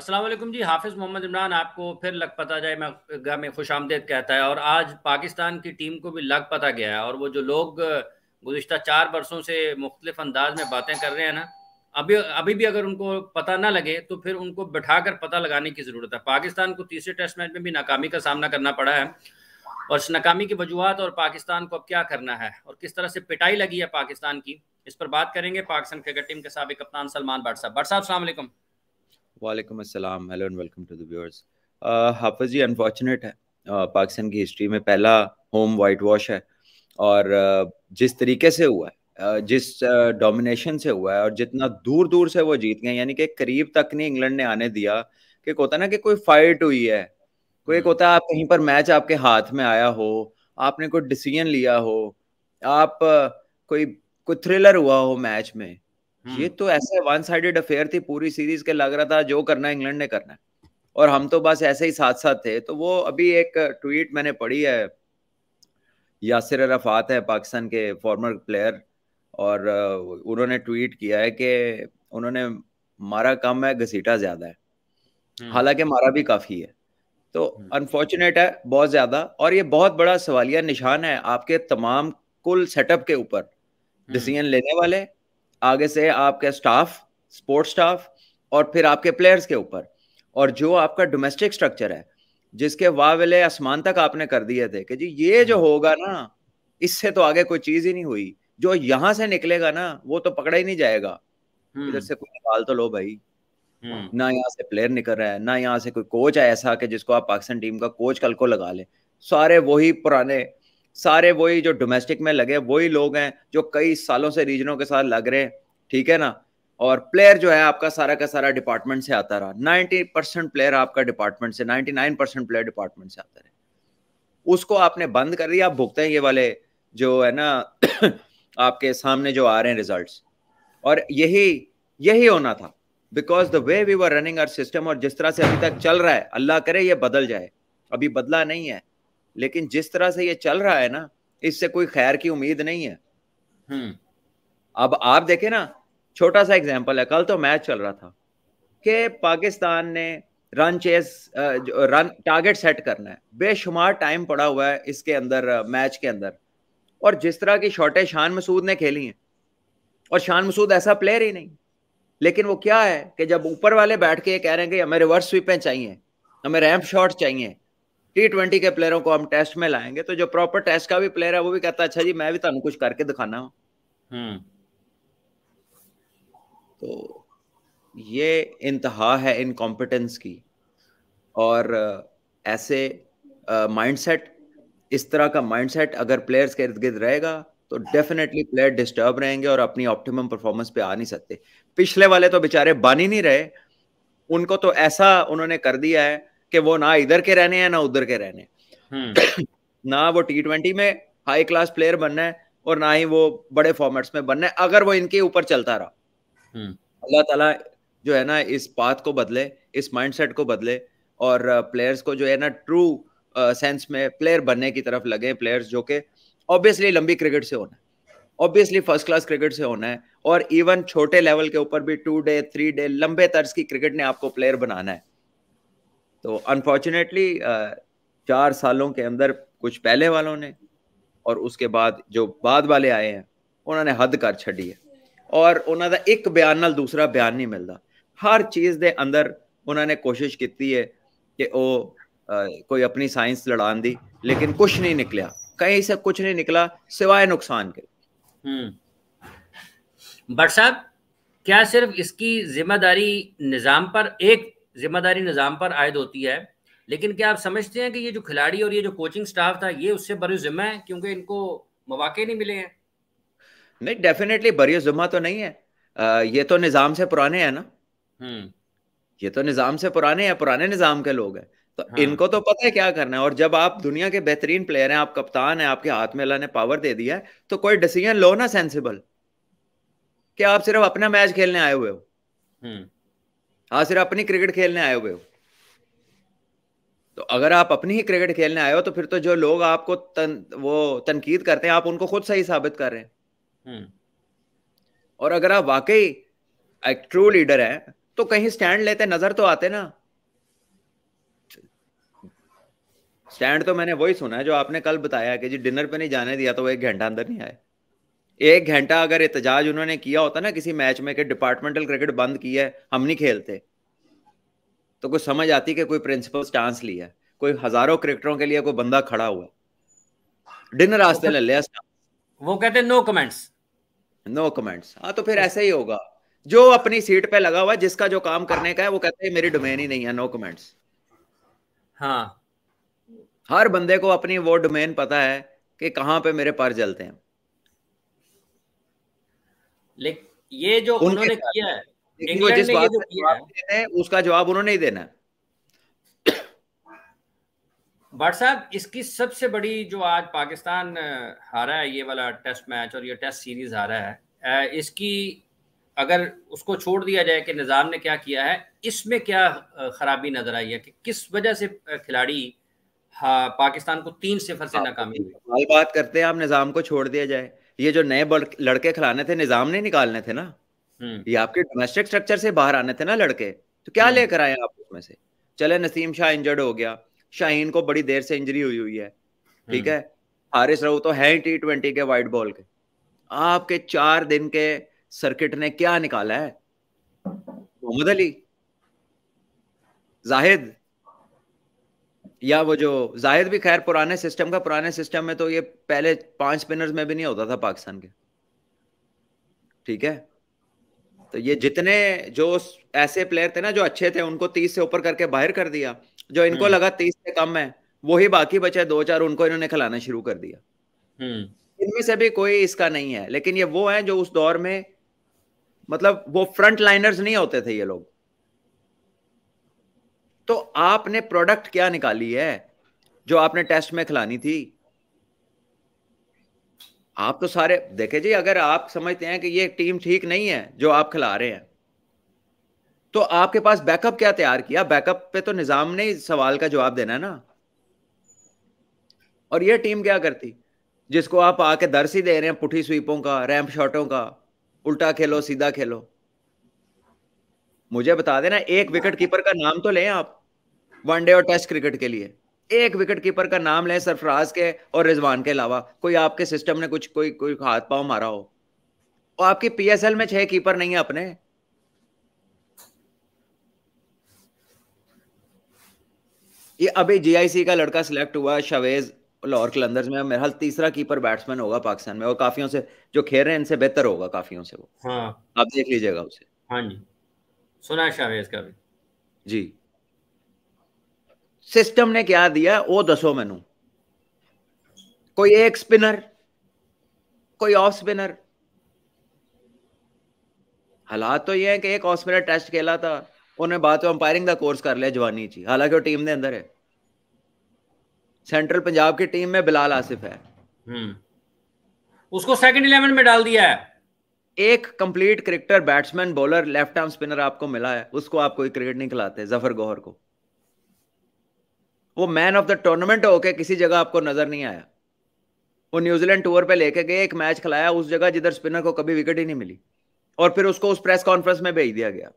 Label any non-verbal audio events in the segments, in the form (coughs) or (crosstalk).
असलम जी हाफिज़ मोहम्मद इमरान आपको फिर लग पता जाए मैं में खुश आमदेद कहता है और आज पाकिस्तान की टीम को भी लग पता गया है और वो जो लोग गुजशत चार बरसों से मुख्तलिफ अंदाज में बातें कर रहे हैं ना अभी अभी भी अगर उनको पता ना लगे तो फिर उनको बैठा कर पता लगाने की ज़रूरत है पाकिस्तान को तीसरे टेस्ट मैच में भी नाकामी का सामना करना पड़ा है और इस नाकामी की वजूहत और पाकिस्तान को अब क्या करना है और किस तरह से पिटाई लगी है पाकिस्तान की इस पर बात करेंगे पाकिस्तान क्रिकेट टीम के सबक कप्तान सलमान भट्ट साहब भट्ट साहब अलैक्म वालेकुम अस्सलाम hello and welcome to the viewers Hafeez ji unfortunate है पाकिस्तान की हिस्ट्री में पहला होम वाइट वॉश है और जिस तरीके से हुआ है जिस डोमिनेशन से हुआ है और जितना दूर दूर से वो जीत गए यानी कि करीब तक नहीं इंग्लैंड ने आने दिया कि होता ना कि कोई फाइट हुई है कोई एक हम्म। होता है आप कहीं पर मैच आपके हाथ में आया हो आपने कोई डिसीजन लिया हो आप कोई कोई थ्रिलर हुआ हो मैच में ये हम्म। तो ऐसे वन साइडेड अफेयर थी पूरी सीरीज के लग रहा था जो करना इंग्लैंड ने करना है और हम तो बस ऐसे ही साथ साथ थे तो वो अभी एक ट्वीट मैंने पढ़ी है यासिर रफात है पाकिस्तान के फॉर्मर प्लेयर और उन्होंने ट्वीट किया है कि उन्होंने मारा कम है घसीटा ज्यादा है हम्म। हालांकि मारा भी काफी है तो अनफॉर्चुनेट हम्म। है बहुत ज्यादा और ये बहुत बड़ा सवालिया निशान है आपके तमाम कुल सेटअप के ऊपर डिसीजन लेने वाले आगे से आपके स्टाफ स्पोर्ट्स स्टाफ और फिर आपके प्लेयर्स के ऊपर और जो आपका डोमेस्टिक स्ट्रक्चर है जिसके वावले आसमान तक आपने कर दिए थे कि जी ये जो हम्म। होगा ना इससे तो आगे कोई चीज ही नहीं हुई जो यहां से निकलेगा ना वो तो पकड़ा ही नहीं जाएगा हम्म। इधर से कोई निकाल तो लो भाई हम्म। ना यहाँ से प्लेयर निकल रहा है ना यहाँ से कोई कोच ऐसा कि जिसको आप पाकिस्तान टीम का कोच कल को लगा ले सारे वही पुराने सारे वही जो डोमेस्टिक में लगे वही लोग हैं जो कई सालों से रीजनों के साथ लग रहे हैं ठीक है ना और प्लेयर जो है आपका सारा का सारा डिपार्टमेंट से आता रहा 90 परसेंट प्लेयर आपका डिपार्टमेंट से 99 परसेंट प्लेयर डिपार्टमेंट से आता रहे उसको आपने बंद कर दिया आप भुगते हैं ये वाले जो है ना (coughs) आपके सामने जो आ रहे हैं रिजल्ट और यही यही होना था because the way we were running our system और जिस तरह से अभी तक चल रहा है अल्लाह करे ये बदल जाए अभी बदला नहीं है लेकिन जिस तरह से ये चल रहा है ना इससे कोई खैर की उम्मीद नहीं है हम्म। अब आप देखे ना छोटा सा एग्जाम्पल है कल तो मैच चल रहा था कि पाकिस्तान ने run chase run target set करना है बेशुमार टाइम पड़ा हुआ है इसके अंदर मैच के अंदर और जिस तरह की शॉटें शान मसूद ने खेली हैं और शान मसूद ऐसा प्लेयर ही नहीं लेकिन वो क्या है कि जब ऊपर वाले बैठ के ये कह रहे हैं कि हमें रिवर्स स्वीपें चाहिए हमें रैंप शॉट चाहिए टी ट्वेंटी के प्लेयरों को हम टेस्ट में लाएंगे तो जो प्रॉपर टेस्ट का भी प्लेयर है वो भी कहता है अच्छा जी मैं भी तुम तो कुछ करके दिखाना हूँ हम्म। तो ये इंतहा है कॉम्पिटेंस की और ऐसे माइंडसेट इस तरह का माइंडसेट अगर प्लेयर्स के इर्द गिर्द रहेगा तो डेफिनेटली प्लेयर डिस्टर्ब रहेंगे और अपनी ऑप्टिमम परफॉर्मेंस पे आ नहीं सकते पिछले वाले तो बेचारे बन ही नहीं रहे उनको तो ऐसा उन्होंने कर दिया है कि वो ना इधर के रहने हैं ना उधर के रहने हम्म। (clears throat) ना वो टी ट्वेंटी में हाई क्लास प्लेयर बनना है और ना ही वो बड़े फॉर्मेट्स में बनना है अगर वो इनके ऊपर चलता रहा हम्म। अल्लाह ताला जो है ना इस बात को बदले इस माइंडसेट को बदले और प्लेयर्स को जो है ना ट्रू सेंस में प्लेयर बनने की तरफ लगे प्लेयर्स जो के ऑब्वियसली लंबी क्रिकेट से होना है ऑब्वियसली फर्स्ट क्लास क्रिकेट से होना है और इवन छोटे लेवल के ऊपर भी टू डे थ्री डे लंबे तर्ज की क्रिकेट ने आपको प्लेयर बनाना है तो अनफॉर्चुनेटली uh, चार सालों के अंदर कुछ पहले वालों ने और उसके बाद जो बाद वाले आए हैं उन्होंने हद कर छी है और उन्होंने एक बयान ना दूसरा बयान नहीं मिलता हर चीज़ के अंदर उन्होंने कोशिश की है कि वो uh, कोई अपनी साइंस लड़ा दी लेकिन कुछ नहीं निकलिया कहीं से कुछ नहीं निकला सिवाय नुकसान के बट हम्म। साहब क्या सिर्फ इसकी जिम्मेदारी निजाम पर एक जिम्मेदारी निज़ाम पर आयद होती है लेकिन क्या आप समझते हैं कि ये जो खिलाड़ी और ये जो कोचिंग स्टाफ था ये उससे बड़ी जिम्मा है क्योंकि इनको मौाक़े नहीं मिले हैं नहीं डेफिनेटली बरी जुम्मा तो नहीं है आ, ये तो निज़ाम से पुराने हैं ना हम्म। ये तो निज़ाम से पुराने हैं पुराने निज़ाम के लोग हैं तो हाँ। इनको तो पता है क्या करना है और जब आप दुनिया के बेहतरीन प्लेयर हैं आप कप्तान हैं आपके हाथ में अल्लाह ने पावर दे दिया है तो कोई डिसीजन लो ना सेंसिबल कि आप सिर्फ अपना मैच खेलने आए हुए हो हम्म। हाँ सिर्फ अपनी क्रिकेट खेलने आए हुए हो तो अगर आप अपनी ही क्रिकेट खेलने आए हो तो फिर तो जो लोग आपको तन, वो तनकीद करते हैं आप उनको खुद सही साबित कर रहे हैं हम्म। और अगर आप वाकई एक ट्रू लीडर हैं तो कहीं स्टैंड लेते नजर तो आते ना स्टैंड तो मैंने वही सुना है जो आपने कल बताया कि जी डिनर पे नहीं जाने दिया तो वो एक घंटा अंदर नहीं आए एक घंटा अगर एहतजाज उन्होंने किया होता ना किसी मैच में कि डिपार्टमेंटल क्रिकेट बंद किया है हम नहीं खेलते तो कुछ समझ आती कि कोई प्रिंसिपल स्टांस लिया कोई हजारों क्रिकेटरों के लिए कोई बंदा खड़ा हुआ डिनर रास्ते ले लिया वो कहते नो कमेंट्स नो कमेंट्स हाँ तो फिर ऐसा ही होगा जो अपनी सीट पे लगा हुआ जिसका जो काम करने का है वो कहते हैं मेरी डोमेन ही नहीं है नो कमेंट्स हाँ हर बंदे को अपनी वो डोमेन पता है कि कहाँ पे मेरे पर जलते हैं ये जो उन्होंने किया है इंग्लैंड ने जो है उसका जवाब उन्होंने ही देना बट साहब इसकी सबसे बड़ी जो आज पाकिस्तान हारा है ये वाला टेस्ट मैच और ये टेस्ट सीरीज हारा है इसकी अगर उसको छोड़ दिया जाए कि निज़ाम ने क्या किया है इसमें क्या खराबी नजर आई है कि किस वजह से खिलाड़ी पाकिस्तान को तीन सिफर से नाकामी हुई बात करते हैं आप निज़ाम को छोड़ दिया जाए ये जो नए लड़के खिलाने थे निजाम नहीं निकालने थे ना हम्म। ये आपके डोमेस्टिक स्ट्रक्चर से बाहर आने थे ना लड़के तो क्या हम्म। लेकर आए आप उसमें से चले नसीम शाह इंजर्ड हो गया शाहीन को बड़ी देर से इंजरी हुई हुई है ठीक है हम्म। हारिस रहू तो है टी ट्वेंटी के वाइट बॉल के आपके चार दिन के सर्किट ने क्या निकाला है मोहम्मद अली जाहिद या वो जो जाहिर भी खैर पुराने सिस्टम का पुराने सिस्टम में तो ये पहले पांच स्पिनर्स में भी नहीं होता था पाकिस्तान के ठीक है तो ये जितने जो ऐसे प्लेयर थे ना जो अच्छे थे उनको तीस से ऊपर करके बाहर कर दिया जो इनको हम्म। लगा तीस से कम है वही बाकी बचे दो चार उनको इन्होंने खिलाना शुरू कर दिया हम्म। इनमें से भी कोई इसका नहीं है लेकिन ये वो है जो उस दौर में मतलब वो फ्रंट लाइनर्स नहीं होते थे ये लोग तो आपने प्रोडक्ट क्या निकाली है जो आपने टेस्ट में खिलानी थी आप तो सारे देखे जी अगर आप समझते हैं कि ये टीम ठीक नहीं है जो आप खिला रहे हैं तो आपके पास बैकअप क्या तैयार किया बैकअप पे तो निजाम ने सवाल का जवाब देना ना और ये टीम क्या करती जिसको आप आके दर्श ही दे रहे हैं पुठी स्वीपों का रैंप शॉटों का उल्टा खेलो सीधा खेलो मुझे बता देना एक विकेट कीपर का नाम तो लें आप वनडे और टेस्ट क्रिकेट के लिए एक विकेट कीपर का नाम लें सरफराज के और रिजवान के अलावा कोई आपके सिस्टम ने कुछ कोई कोई हाथ पाओ मारा हो और आपकी पीएसएल में छह कीपर नहीं है अपने ये अभी जीआईसी का लड़का सिलेक्ट हुआ शवेज लाहौर कलंदर्स में मेरा तीसरा कीपर बैट्समैन होगा पाकिस्तान में और काफियों से जो खेल रहे हैं इनसे बेहतर होगा काफियों से वो हाँ आप देख लीजिएगा उसे हाँ जी सुना शावेज इसका भी जी सिस्टम ने क्या दिया वो दसो मैनू कोई एक स्पिनर कोई ऑफ स्पिनर हालात तो ये है कि एक ऑफ स्पिनर टेस्ट खेला था उन्हें बात तो अंपायरिंग का कोर्स कर लिया जवानी जी हालांकि वो टीम के अंदर है सेंट्रल पंजाब की टीम में बिलाल आसिफ है हम्म। उसको सेकंड इलेवन में डाल दिया है एक complete cricketer batsman bowler left arm spinner आपको मिला है उसको आप कोई क्रिकेट नहीं खिलाते जफर गौहर को वो मैन ऑफ द टूर्नामेंट होके किसी जगह आपको नजर नहीं आया वो न्यूजीलैंड टूर पे लेके गए एक मैच खिलाया उस जगह जिधर स्पिनर को कभी विकेट ही नहीं मिली और फिर उसको उस प्रेस कॉन्फ्रेंस में भेज दिया गया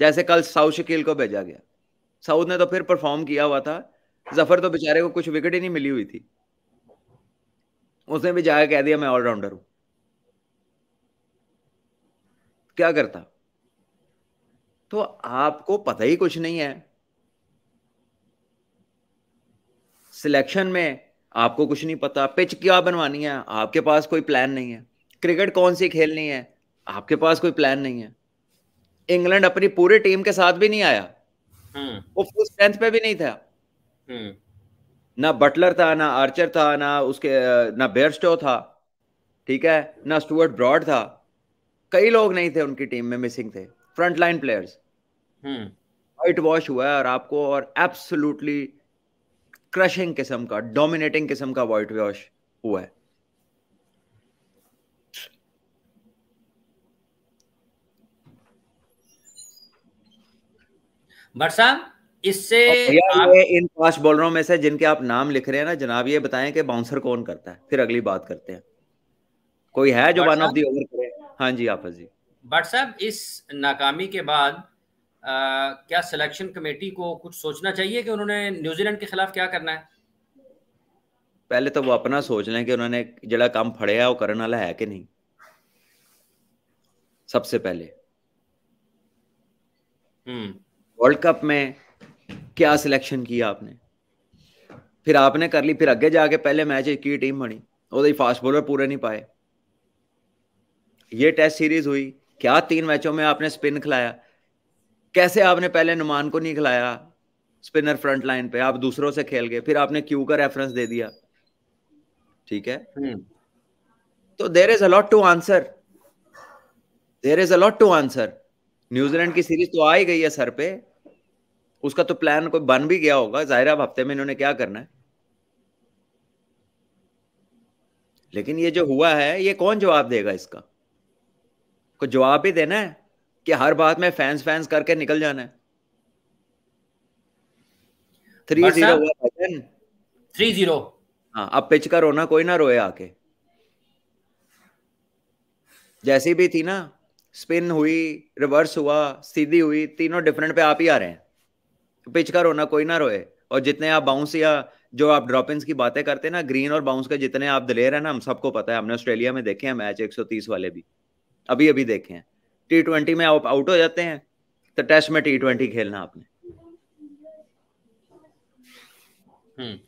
जैसे कल साउथ शकील को भेजा गया साउथ ने तो फिर परफॉर्म किया हुआ था जफर तो बेचारे को कुछ विकेट ही नहीं मिली हुई थी उसने भी जाकर कह दिया मैं ऑलराउंडर हूं क्या करता तो आपको पता ही कुछ नहीं है सिलेक्शन में आपको कुछ नहीं पता पिच क्या बनवानी है आपके पास कोई प्लान नहीं है क्रिकेट कौन सी खेलनी है आपके पास कोई प्लान नहीं है इंग्लैंड अपनी पूरी टीम के साथ भी नहीं आया हम्म। वो फुल स्ट्रेंथ पे भी नहीं था हम्म। ना बटलर था ना आर्चर था ना उसके ना बेयरस्टो था ठीक है ना स्टुअर्ट ब्रॉड था कई लोग नहीं थे उनकी टीम में मिसिंग थे front line players whitewash हुआ है और आपको और एब्सोल्युटली क्रशिंग किस्म का डोमिनेटिंग किस्म का वाइट वॉश हुआ है इससे आप... इन पांच बॉलरों में से जिनके आप नाम लिख रहे हैं ना जनाब ये बताएं कि बाउंसर कौन करता है फिर अगली बात करते हैं कोई है जो वन ऑफ दी ओवर हाँ जी आप जी बट साहब इस नाकामी के बाद आ, क्या सिलेक्शन कमेटी को कुछ सोचना चाहिए कि उन्होंने न्यूजीलैंड के खिलाफ क्या करना है पहले तो वो अपना सोच लें कि उन्होंने ਨੇ काम फड़े है ਉਹ ਕਰਨ ਵਾਲਾ ਹੈ ਕਿ ਨਹੀਂ ਸਭ वर्ल्ड कप में क्या सिलेक्शन किया आपने फिर आपने कर ली फिर अगे जाके पहले मैच की टीम बनी वो फास्ट तो बॉलर पूरे नहीं पाए ये टेस्ट सीरीज हुई क्या तीन मैचों में आपने स्पिन खिलाया कैसे आपने पहले नुमान को नहीं खिलाया स्पिनर फ्रंट लाइन पे आप दूसरों से खेल गए फिर आपने क्यू का रेफरेंस दे दिया ठीक है हम्म। तो there is a lot to answer there is a lot to answer New Zealand की सीरीज तो आ ही गई है सर पे उसका तो प्लान कोई बन भी गया होगा जाहिर अब हफ्ते में इन्होंने क्या करना है लेकिन ये जो हुआ है ये कौन जवाब देगा इसका को जवाब ही देना है कि हर बात में फैंस फैंस करके निकल जाना है थ्री जीरो थ्री जीरो हाँ अब पिच का रोना कोई ना रोए आके जैसी भी थी ना स्पिन हुई रिवर्स हुआ सीधी हुई तीनों डिफरेंट पे आप ही आ रहे हैं पिच का रोना कोई ना रोए और जितने आप बाउंस या जो आप ड्रॉप की बातें करते हैं ना ग्रीन और बाउंस के जितने आप दिलेर है ना हम सबको पता है हमने ऑस्ट्रेलिया में देखे हैं मैच 130 वाले भी अभी अभी देखे हैं टी ट्वेंटी में आप आउट हो जाते हैं तो टेस्ट में टी ट्वेंटी खेलना आपने चले हम्म,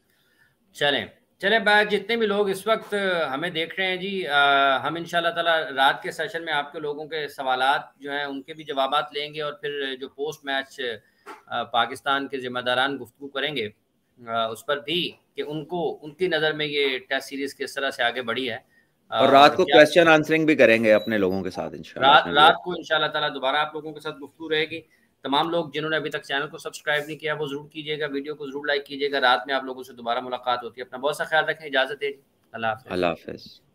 चलें चले जितने भी लोग इस वक्त हमें देख रहे हैं जी आ, हम इन ताला रात के सेशन में आपके लोगों के सवाल जो हैं उनके भी जवाब लेंगे और फिर जो पोस्ट मैच पाकिस्तान के जिम्मेदारान गुफ्तु करेंगे आ, उस पर भी कि उनको उनकी नज़र में ये टेस्ट सीरीज़ किस तरह से आगे बढ़ी है और रात को क्वेश्चन आंसरिंग भी करेंगे अपने लोगों के साथ रात रात को इंशाल्लाह ताला दोबारा आप लोगों के साथ गुफ्तु रहेगी तमाम लोग जिन्होंने अभी तक चैनल को सब्सक्राइब नहीं किया वो जरूर कीजिएगा वीडियो को जरूर लाइक कीजिएगा रात में आप लोगों से दोबारा मुलाकात होती है अपना बहुत सा ख्याल रखें इजाजत है अल्लाह हाफिज़